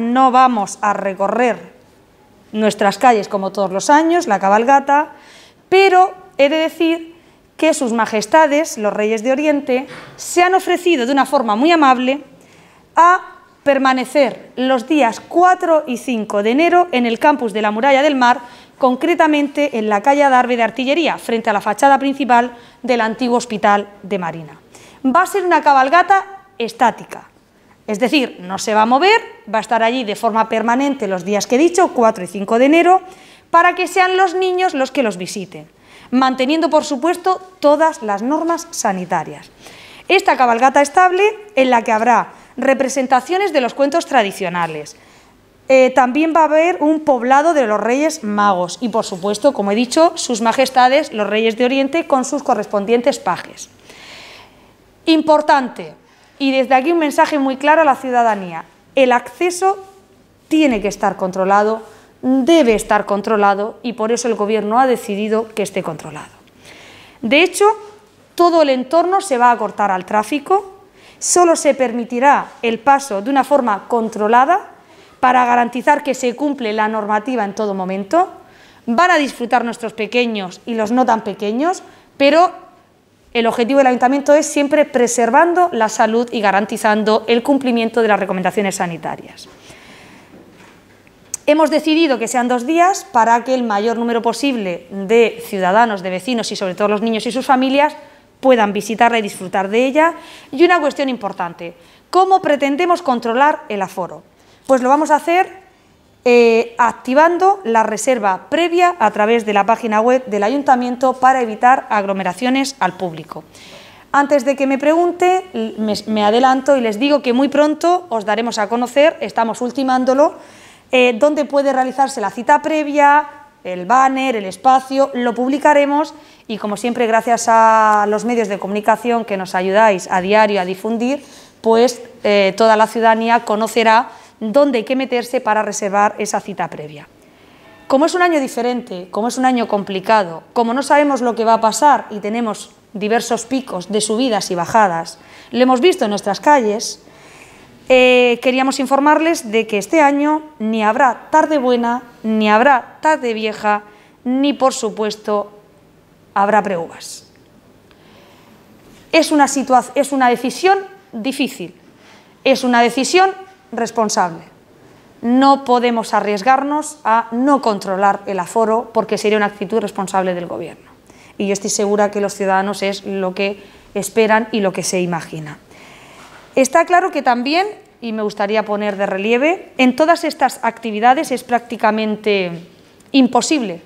No vamos a recorrer nuestras calles como todos los años, la cabalgata, pero he de decir que sus majestades, los reyes de Oriente, se han ofrecido de una forma muy amable a permanecer los días 4 y 5 de enero en el campus de la Muralla del Mar, concretamente en la calle Adarve de Artillería, frente a la fachada principal del antiguo Hospital de Marina. Va a ser una cabalgata estática, es decir, no se va a mover, va a estar allí de forma permanente los días que he dicho, 4 y 5 de enero, para que sean los niños los que los visiten, manteniendo, por supuesto, todas las normas sanitarias. Esta cabalgata estable en la que habrá representaciones de los cuentos tradicionales, eh, también va a haber un poblado de los Reyes Magos y, por supuesto, como he dicho, sus majestades, los Reyes de Oriente, con sus correspondientes pajes. Importante, y desde aquí un mensaje muy claro a la ciudadanía. El acceso tiene que estar controlado, debe estar controlado y por eso el Gobierno ha decidido que esté controlado. De hecho, todo el entorno se va a cortar al tráfico, solo se permitirá el paso de una forma controlada para garantizar que se cumple la normativa en todo momento. Van a disfrutar nuestros pequeños y los no tan pequeños, pero el objetivo del Ayuntamiento es siempre preservando la salud y garantizando el cumplimiento de las recomendaciones sanitarias. Hemos decidido que sean dos días para que el mayor número posible de ciudadanos, de vecinos y sobre todo los niños y sus familias puedan visitarla y disfrutar de ella. Y una cuestión importante, ¿cómo pretendemos controlar el aforo? Pues lo vamos a hacer eh, activando la reserva previa a través de la página web del ayuntamiento para evitar aglomeraciones al público. Antes de que me pregunte, me, adelanto y les digo que muy pronto os daremos a conocer, estamos ultimándolo, eh, dónde puede realizarse la cita previa, el banner, el espacio, lo publicaremos y como siempre gracias a los medios de comunicación que nos ayudáis a diario a difundir, pues eh, toda la ciudadanía conocerá dónde hay que meterse para reservar esa cita previa. Como es un año diferente, como es un año complicado, como no sabemos lo que va a pasar y tenemos diversos picos de subidas y bajadas, lo hemos visto en nuestras calles, eh, queríamos informarles de que este año ni habrá tarde buena, ni habrá tarde vieja, ni por supuesto habrá preúvas. Es una, es una decisión difícil, es una decisión responsable. No podemos arriesgarnos a no controlar el aforo porque sería una actitud responsable del Gobierno. Y yo estoy segura que los ciudadanos es lo que esperan y lo que se imagina. Está claro que también, y me gustaría poner de relieve, en todas estas actividades es prácticamente imposible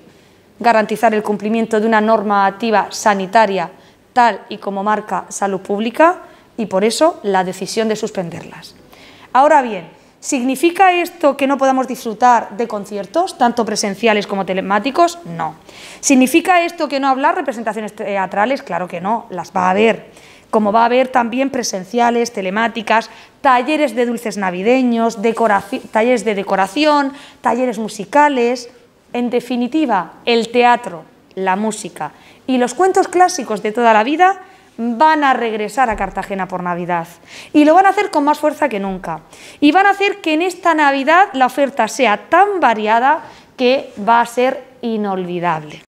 garantizar el cumplimiento de una normativa sanitaria tal y como marca salud pública y por eso la decisión de suspenderlas. Ahora bien, ¿Significa esto que no podamos disfrutar de conciertos, tanto presenciales como telemáticos? No. ¿Significa esto que no hablar representaciones teatrales? Claro que no, las va a haber. Como va a haber también presenciales, telemáticas, talleres de dulces navideños, talleres de decoración, talleres musicales. En definitiva, el teatro, la música y los cuentos clásicos de toda la vida van a regresar a Cartagena por Navidad y lo van a hacer con más fuerza que nunca. Y van a hacer que en esta Navidad la oferta sea tan variada que va a ser inolvidable.